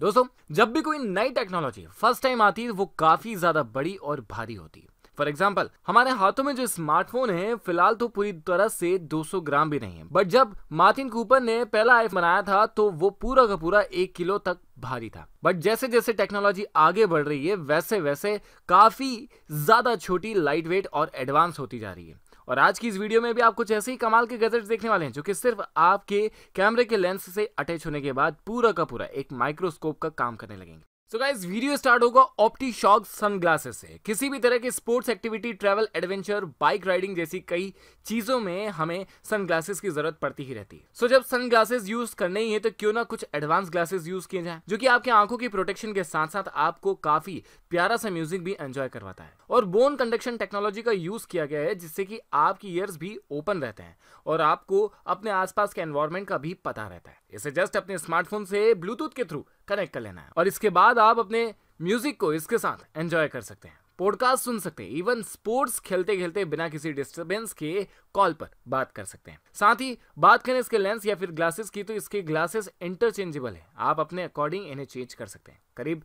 दोस्तों जब भी कोई नई टेक्नोलॉजी फर्स्ट टाइम आती है वो काफी ज्यादा बड़ी और भारी होती है फॉर एग्जाम्पल हमारे हाथों में जो स्मार्टफोन है फिलहाल तो पूरी तरह से 200 ग्राम भी नहीं है बट जब मार्टिन कूपर ने पहला आईफ बनाया था तो वो पूरा का पूरा एक किलो तक भारी था बट जैसे जैसे टेक्नोलॉजी आगे बढ़ रही है वैसे वैसे काफी ज्यादा छोटी लाइट वेट और एडवांस होती जा रही है और आज की इस वीडियो में भी आप कुछ ऐसे ही कमाल के गैजेट्स देखने वाले हैं जो कि सिर्फ आपके कैमरे के लेंस से अटैच होने के बाद पूरा का पूरा एक माइक्रोस्कोप का काम करने लगेंगे सो गाइज वीडियो स्टार्ट होगा ऑप्टी शॉक सनग्लासेस से किसी भी तरह के sports activity travel adventure bike riding जैसी कई चीज़ों में हमें सनग्लासेस की जरूरत पड़ती ही रहती है so सो जब सनग्लासेस यूज करने ही है तो क्यों ना कुछ एडवांस ग्लासेस यूज किए जाए जो कि आपके आंखों की प्रोटेक्शन के साथ साथ आपको काफी प्यारा सा म्यूजिक भी एंजॉय करवाता है और बोन कंडक्शन टेक्नोलॉजी का यूज किया गया है जिससे कि आपकी ईयर्स भी ओपन रहते हैं और आपको अपने आसपास के एनवायरमेंट का भी पता रहता है इसे जस्ट अपने स्मार्टफोन से ब्लूटूथ के थ्रू कनेक्ट कर लेना है और इसके बाद आप अपने म्यूजिक को इसके साथ एंजॉय कर सकते हैं पॉडकास्ट सुन सकते हैं इवन स्पोर्ट्स खेलते खेलते बिना किसी डिस्टरबेंस के कॉल पर बात कर सकते हैं साथ ही बात करें इसके लेंस या फिर ग्लासेस की तो इसके ग्लासेस इंटरचेंजेबल है आप अपने अकॉर्डिंग इन्हें चेंज कर सकते हैं करीब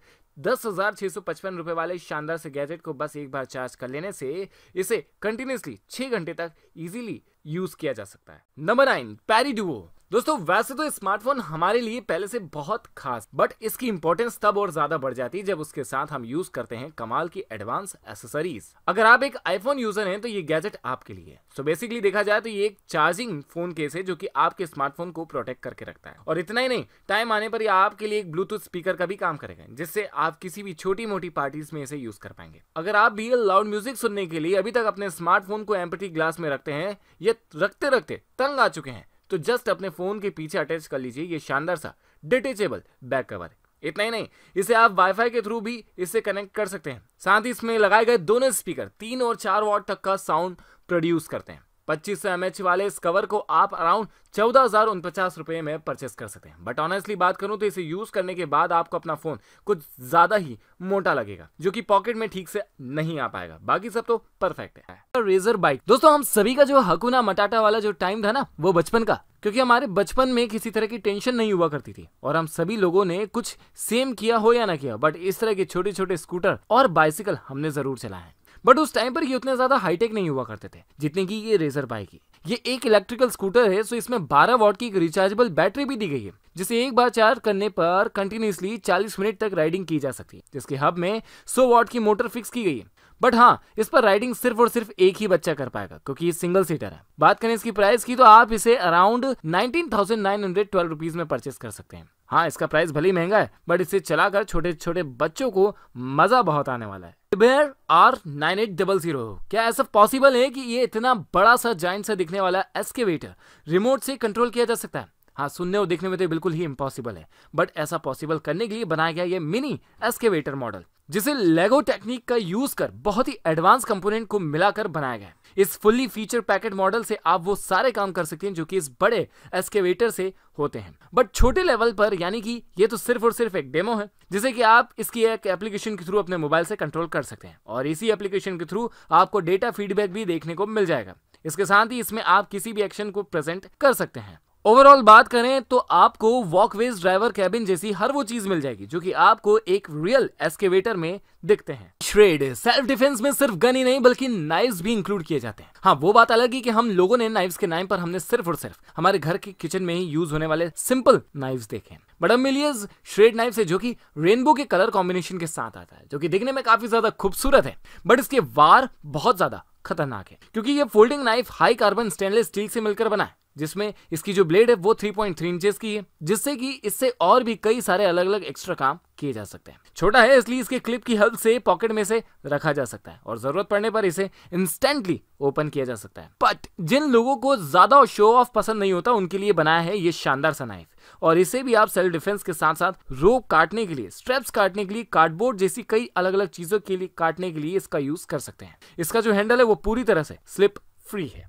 दस हजार छह सौ पचपन रुपए वाले शानदार से गैजेट को बस एक बार चार्ज कर लेने से इसे कंटिन्यूसली छह घंटे तक इजीली यूज किया जा सकता है नंबर नाइन पैरीडुओ दोस्तों वैसे तो स्मार्टफोन हमारे लिए पहले से बहुत खास बट इसकी इम्पोर्टेंस तब और ज्यादा बढ़ जाती है जब उसके साथ हम यूज करते हैं कमाल की एडवांस एसेसरीज अगर आप एक आईफोन यूजर हैं तो ये गैजेट आपके लिए सो so बेसिकली देखा जाए तो ये एक चार्जिंग फोन केस है जो कि आपके स्मार्टफोन को प्रोटेक्ट करके रखता है और इतना ही नहीं टाइम आने पर यह आपके लिए एक ब्लूटूथ स्पीकर का भी काम करेगा जिससे आप किसी भी छोटी मोटी पार्टीज में इसे यूज कर पाएंगे अगर आप भी लाउड म्यूजिक सुनने के लिए अभी तक अपने स्मार्टफोन को एम्पटी ग्लास में रखते हैं ये रखते रखते तंग आ चुके हैं तो जस्ट अपने फ़ोन के पीछे अटैच कर लीजिए ये शानदार सा डिटेचेबल बैक कवर इतना ही नहीं इसे आप वाईफाई के थ्रू भी इसे कनेक्ट कर सकते हैं साथ ही इसमें लगाए गए दोनों स्पीकर तीन और चार वॉट तक का साउंड प्रोड्यूस करते हैं पच्चीस सौ एम वाले इस कवर को आप अराउंड चौदह हजार उनपचास रुपए में परचेस कर सकते हैं बट ऑनेस्टली बात करूं तो इसे यूज करने के बाद आपको अपना फोन कुछ ज्यादा ही मोटा लगेगा जो कि पॉकेट में ठीक से नहीं आ पाएगा बाकी सब तो परफेक्ट है रेजर बाइक दोस्तों हम सभी का जो हकुना मटाटा वाला जो टाइम था ना वो बचपन का क्योंकि हमारे बचपन में किसी तरह की टेंशन नहीं हुआ करती थी और हम सभी लोगों ने कुछ सेम किया हो या ना किया बट इस तरह के छोटे छोटे स्कूटर और बाइसिकल हमने जरूर चलाए हैं बट उस टाइम पर ये उतने ज्यादा हाईटेक नहीं हुआ करते थे जितने की ये रेजर बाइक की ये एक इलेक्ट्रिकल स्कूटर है सो इसमें 12 वॉट की एक रिचार्जेबल बैटरी भी दी गई है जिसे एक बार चार्ज करने पर कंटिन्यूसली 40 मिनट तक राइडिंग की जा सकती है जिसके हब में 100 वॉट की मोटर फिक्स की गई है बट हाँ इस पर राइडिंग सिर्फ और सिर्फ एक ही बच्चा कर पाएगा क्योंकि ये सिंगल सीटर है बात करें इसकी प्राइस की तो आप इसे around nineteen thousand nine hundred twelve rupees में परचेस कर सकते हैं हाँ इसका प्राइस भले ही महंगा है बट इसे चलाकर छोटे छोटे बच्चों को मजा बहुत आने वाला है bear R nine eight double zero क्या ऐसा पॉसिबल है कि ये इतना बड़ा सा जॉइंट सा दिखने वाला एस्केवेटर रिमोट से कंट्रोल किया जा सकता है हाँ सुनने और देखने में तो बिल्कुल ही इम्पॉसिबल है बट ऐसा पॉसिबल करने के लिए बनाया गया ये मिनी एस्केवेटर मॉडल जिसे लेगो टेक्निक का यूज कर बहुत ही एडवांस कंपोनेंट को मिलाकर बनाया गया है इस फुल्ली फीचर पैकेट मॉडल से आप वो सारे काम कर सकते हैं जो कि इस बड़े एस्केवेटर से होते हैं बट छोटे लेवल पर यानी कि ये तो सिर्फ और सिर्फ एक डेमो है जिसे कि आप इसकी एक एप्लीकेशन के थ्रू अपने मोबाइल से कंट्रोल कर सकते हैं और इसी एप्लीकेशन के थ्रू आपको डेटा फीडबैक भी देखने को मिल जाएगा इसके साथ ही इसमें आप किसी भी एक्शन को प्रेजेंट कर सकते हैं ओवरऑल बात करें तो आपको वॉकवेज ड्राइवर कैबिन जैसी हर वो चीज मिल जाएगी जो कि आपको एक रियल एस्केवेटर में दिखते हैं श्रेड सेल्फ डिफेंस में सिर्फ गन ही नहीं बल्कि नाइव्स भी इंक्लूड किए जाते हैं हाँ वो बात अलग ही कि हम लोगों ने नाइव्स के नाम पर हमने सिर्फ और सिर्फ हमारे घर के किचन में ही यूज होने वाले सिंपल नाइव्स देखे बडम मिलियर्स श्रेड नाइफ है जो कि रेनबो के कलर कॉम्बिनेशन के साथ आता है जो कि दिखने में काफी ज्यादा खूबसूरत है बट इसके वार बहुत ज्यादा खतरनाक है क्योंकि ये folding knife high carbon stainless steel से मिलकर बना है जिसमें इसकी जो ब्लेड है वो 3.3 पॉइंट इंचेस की है जिससे कि इससे और भी कई सारे अलग अलग एक्स्ट्रा काम किए जा सकते हैं छोटा है इसलिए इसके क्लिप की हेल्प से पॉकेट में से रखा जा सकता है और जरूरत पड़ने पर इसे इंस्टेंटली ओपन किया जा सकता है बट जिन लोगों को ज्यादा शो ऑफ पसंद नहीं होता उनके लिए बनाया है ये शानदार सा नाइफ और इसे भी आप सेल्फ डिफेंस के साथ साथ रोप काटने के लिए स्ट्रेप्स काटने के लिए कार्डबोर्ड जैसी कई अलग अलग चीजों के लिए काटने के लिए इसका यूज कर सकते हैं इसका जो हैंडल है वो पूरी तरह से स्लिप फ्री है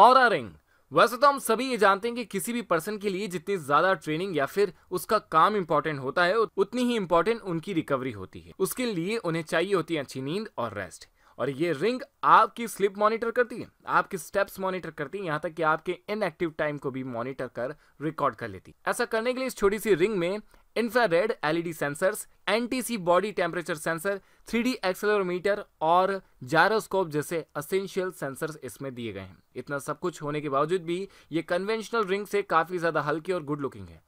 और रिंग वैसे तो हम सभी ये जानते हैं कि किसी भी पर्सन के लिए जितनी ज्यादा ट्रेनिंग या फिर उसका काम इम्पोर्टेंट होता है उतनी ही इम्पोर्टेंट उनकी रिकवरी होती है उसके लिए उन्हें चाहिए होती है अच्छी नींद और रेस्ट और ये रिंग आपकी स्लिप मॉनिटर करती है आपके स्टेप्स मॉनिटर करती है यहाँ तक कि आपके इनएक्टिव टाइम को भी मॉनिटर कर रिकॉर्ड कर लेती है ऐसा करने के लिए इस छोटी सी रिंग में infrared LED sensors NTC body temperature sensor three accelerometer और जायरोस्कोप जैसे असेंशियल सेंसर्स इसमें दिए गए हैं इतना सब कुछ होने के बावजूद भी ये कन्वेंशनल रिंग से काफ़ी ज़्यादा हल्की और गुड लुकिंग है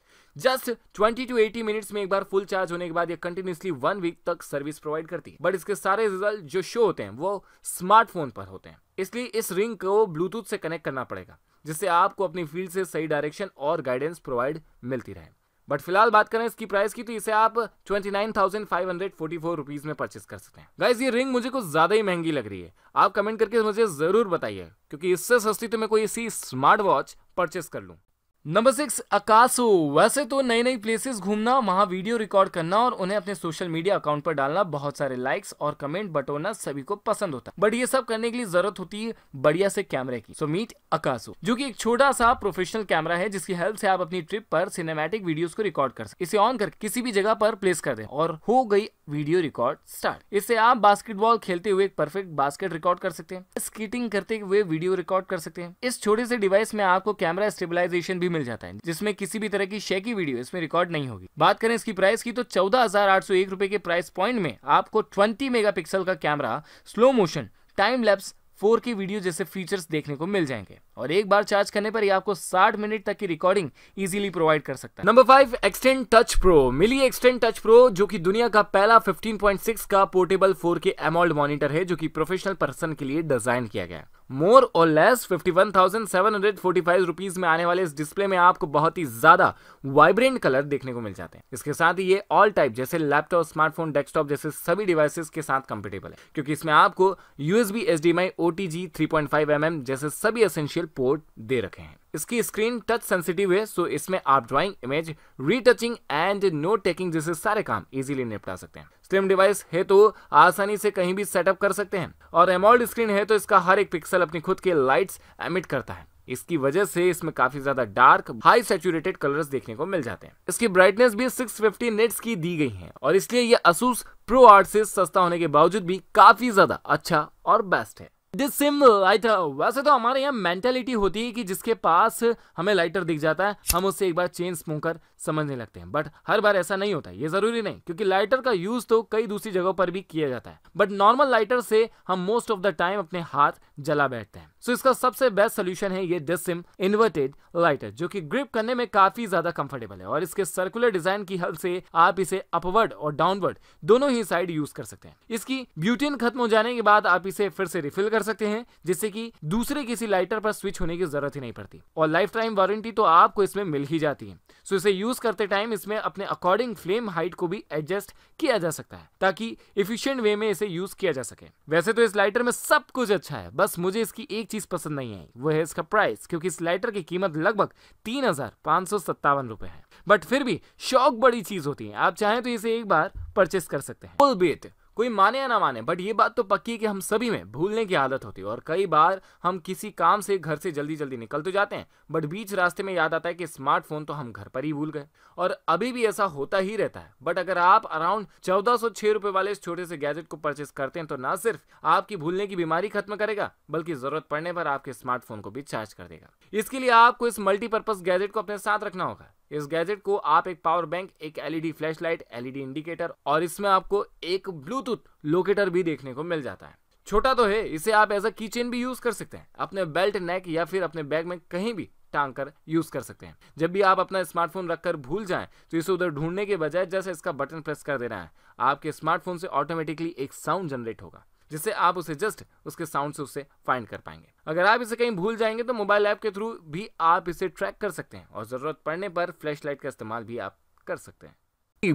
just twenty two eighty minutes में एक बार फुल चार्ज होने के बाद ये कंटिन्यूसली वन वीक तक सर्विस प्रोवाइड करती है बट इसके सारे रिजल्ट जो शो होते हैं वो स्मार्टफोन पर होते हैं इसलिए इस रिंग को ब्लूटूथ से कनेक्ट करना पड़ेगा जिससे आपको अपनी फील्ड से सही डायरेक्शन और गाइडेंस प्रोवाइड मिलती रहे बट फिलहाल बात करें इसकी प्राइस की तो इसे आप twenty nine thousand five hundred forty four rupees में परचेस कर सकते हैं गाइज ये रिंग मुझे कुछ ज्यादा ही महंगी लग रही है आप कमेंट करके मुझे जरूर बताइए क्योंकि इससे सस्ती तो मैं कोई इसी स्मार्ट वॉच परचेस कर लूँ नंबर सिक्स अकासो वैसे तो नई नई प्लेसेस घूमना वहाँ वीडियो रिकॉर्ड करना और उन्हें अपने सोशल मीडिया अकाउंट पर डालना बहुत सारे लाइक्स और कमेंट बटोरना सभी को पसंद होता है बट ये सब करने के लिए जरूरत होती है बढ़िया से कैमरे की सो मीट अकासो जो कि एक छोटा सा प्रोफेशनल कैमरा है जिसकी हेल्प से आप अपनी ट्रिप पर सिनेमेटिक वीडियो को रिकॉर्ड कर सकते इसे ऑन कर किसी भी जगह पर प्लेस कर दे और हो गई वीडियो रिकॉर्ड स्टार्ट इससे आप बास्केटबॉल खेलते हुए एक परफेक्ट बास्केट रिकॉर्ड कर सकते हैं स्केटिंग करते हुए वीडियो रिकॉर्ड कर सकते हैं इस छोटे से डिवाइस में आपको कैमरा स्टेबिलाईजेशन भी भी मिल जाता है जिसमें किसी भी तरह की शेकी वीडियो इसमें रिकॉर्ड नहीं होगी बात करें इसकी प्राइस की तो चौदह रुपए के प्राइस पॉइंट में आपको ट्वेंटी मेगापिक्सल का camera slow motion time lapse 4K video जैसे फीचर्स देखने को मिल जाएंगे और एक बार चार्ज करने पर ये आपको 60 मिनट तक की रिकॉर्डिंग इजीली प्रोवाइड कर सकता है number five extend touch pro Mili extend touch pro जो कि दुनिया का पहला 15.6 का पोर्टेबल 4K एमोल्ड मॉनिटर है जो कि प्रोफेशनल पर्सन के लिए डिजाइन किया गया मोर और लेस फाइव रुपीज में आने वाले इस डिस्प्ले में आपको बहुत ही ज्यादा वाइब्रेंट कलर देखने को मिल जाते हैं इसके साथ ही ये ऑल टाइप जैसे लैपटॉप स्मार्टफोन डेस्कटॉप जैसे सभी डिवाइसेस के साथ कंपेटेबल है क्योंकि इसमें आपको USB S D M I O T G three point five M M जैसे सभी एसेंशियल पोर्ट दे रखे हैं इसकी स्क्रीन टच सेंसिटिव है सो इसमें आप drawing image retouching and note taking जैसे सारे काम इजीली निपटा सकते हैं स्लिम डिवाइस है तो आसानी से कहीं भी सेटअप कर सकते हैं और एमोल्ड स्क्रीन है तो इसका हर एक पिक्सल अपनी खुद के लाइट्स एमिट करता है इसकी वजह से इसमें काफी ज्यादा डार्क हाई सेचुरेटेड कलर्स देखने को मिल जाते हैं इसकी ब्राइटनेस भी 650 फिफ्टी की दी गई है और इसलिए यह असूस प्रो आर्ट से सस्ता होने के बावजूद भी काफी ज्यादा अच्छा और बेस्ट है दिस सिम लाइटर वैसे तो हमारे यहाँ मेंटेलिटी होती है कि जिसके पास हमें लाइटर दिख जाता है हम उससे एक बार चेन स्मोकर समझने लगते हैं बट हर बार ऐसा नहीं होता है ये जरूरी नहीं क्योंकि लाइटर का यूज तो कई दूसरी जगहों पर भी किया जाता है बट नॉर्मल लाइटर से हम मोस्ट ऑफ द टाइम अपने हाथ जला बैठते हैं सो so इसका सबसे बेस्ट सोल्यूशन है ये डिसम सिम इन्वर्टेड लाइटर जो की ग्रिप करने में काफी ज्यादा कंफर्टेबल है और इसके सर्कुलर डिजाइन की हेल्प से आप इसे अपवर्ड और डाउनवर्ड दोनों ही साइड यूज कर सकते हैं इसकी ब्यूटीन खत्म हो जाने के बाद आप इसे फिर से रिफिल कर कर सकते हैं जिससे कि दूसरे किसी लाइटर पर स्विच होने की जरूरत ही नहीं पड़ती और लाइफ टाइम वारंटी तो आपको इसमें मिल ही जाती है सो इसे यूज करते टाइम इसमें अपने अकॉर्डिंग फ्लेम हाइट को भी एडजस्ट किया जा सकता है ताकि इफिशियंट वे में इसे यूज किया जा सके वैसे तो इस लाइटर में सब कुछ अच्छा है बस मुझे इसकी एक चीज पसंद नहीं आई वो है इसका प्राइस क्योंकि इस लाइटर की कीमत लगभग तीन हजार पाँच सौ सत्तावन रुपए है बट फिर भी शौक बड़ी चीज होती है आप चाहें तो इसे एक बार परचेस कर सकते हैं कोई माने या ना माने बट ये बात तो पक्की कि हम सभी में भूलने की आदत होती है और कई बार हम किसी काम से घर से जल्दी जल्दी निकल तो जाते हैं बट बीच रास्ते में याद आता है कि स्मार्टफोन तो हम घर पर ही भूल गए और अभी भी ऐसा होता ही रहता है बट अगर आप अराउंड चौदह सौ छह रुपए वाले इस छोटे से गैजेट को परचेस करते हैं तो ना सिर्फ आपकी भूलने की बीमारी खत्म करेगा बल्कि जरूरत पड़ने पर आपके स्मार्टफोन को भी चार्ज कर देगा इसके लिए आपको इस मल्टीपर्पज गैजेट को अपने साथ रखना होगा इस गैजेट को आप एक पावर बैंक एक एलईडी फ्लैशलाइट एलईडी इंडिकेटर और इसमें आपको एक ब्लूटूथ लोकेटर भी देखने को मिल जाता है छोटा तो है इसे आप एज अ की चेन भी यूज कर सकते हैं अपने बेल्ट नेक या फिर अपने बैग में कहीं भी टांग कर यूज कर सकते हैं जब भी आप अपना स्मार्टफोन रखकर भूल जाएं तो इसे उधर ढूंढने के बजाय जैसे इसका बटन प्रेस कर देना है आपके स्मार्टफोन से ऑटोमेटिकली एक साउंड जनरेट होगा जिससे आप उसे जस्ट उसके साउंड से उसे फाइंड कर पाएंगे अगर आप इसे कहीं भूल जाएंगे तो मोबाइल ऐप के थ्रू भी आप इसे ट्रैक कर सकते हैं और ज़रूरत पड़ने पर फ्लैश लाइट का इस्तेमाल भी आप कर सकते हैं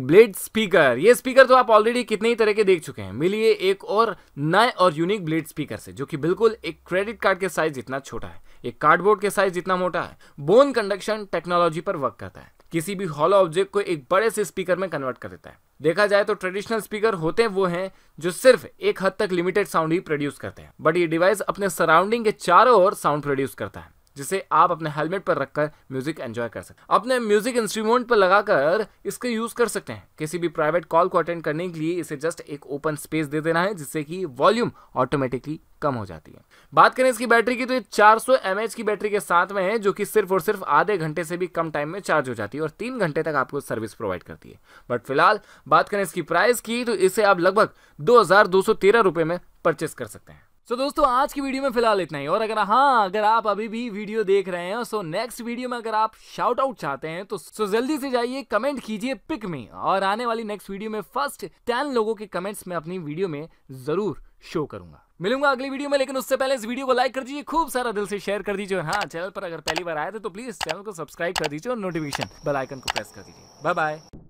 ब्लेड स्पीकर ये स्पीकर तो आप ऑलरेडी कितने ही तरह के देख चुके हैं मिलिए एक और नए और यूनिक ब्लेड स्पीकर से जो कि बिल्कुल एक क्रेडिट कार्ड के साइज जितना छोटा है एक कार्डबोर्ड के साइज जितना मोटा है बोन कंडक्शन टेक्नोलॉजी पर वर्क करता है किसी भी हॉलो ऑब्जेक्ट को एक बड़े से स्पीकर में कन्वर्ट कर देता है देखा जाए तो ट्रेडिशनल स्पीकर होते वो हैं जो सिर्फ एक हद तक लिमिटेड साउंड ही प्रोड्यूस करते हैं बट ये डिवाइस अपने सराउंडिंग के चारों ओर साउंड प्रोड्यूस करता है जिसे आप अपने हेलमेट पर रखकर म्यूजिक एंजॉय कर सकते हैं अपने म्यूजिक इंस्ट्रूमेंट पर लगाकर इसका यूज कर सकते हैं किसी भी प्राइवेट कॉल को अटेंड करने के लिए इसे जस्ट एक ओपन स्पेस दे देना है जिससे कि वॉल्यूम ऑटोमेटिकली कम हो जाती है बात करें इसकी बैटरी की तो ये 400 सौ की बैटरी के साथ में है जो कि सिर्फ और सिर्फ आधे घंटे से भी कम टाइम में चार्ज हो जाती है और तीन घंटे तक आपको सर्विस प्रोवाइड करती है बट फिलहाल बात करें इसकी प्राइस की तो इसे आप लगभग दो हजार में परचेस कर सकते हैं सो so, दोस्तों आज की वीडियो में फिलहाल इतना ही और अगर हाँ अगर आप अभी भी वीडियो देख रहे हैं सो नेक्स्ट वीडियो में अगर आप शाउट आउट चाहते हैं तो सो जल्दी से जाइए कमेंट कीजिए पिक में और आने वाली नेक्स्ट वीडियो में फर्स्ट टेन लोगों के कमेंट्स में अपनी वीडियो में जरूर शो करूंगा मिलूंगा अगली वीडियो में लेकिन उससे पहले इस वीडियो को लाइक कर दीजिए खूब सारा दिल से शेयर कर दीजिए हाँ चैनल पर अगर पहली बार आए थे तो प्लीज चैनल को सब्सक्राइब कर दीजिए और नोटिफिकेशन बेलाइकन को प्रेस कर दीजिए बाय बाय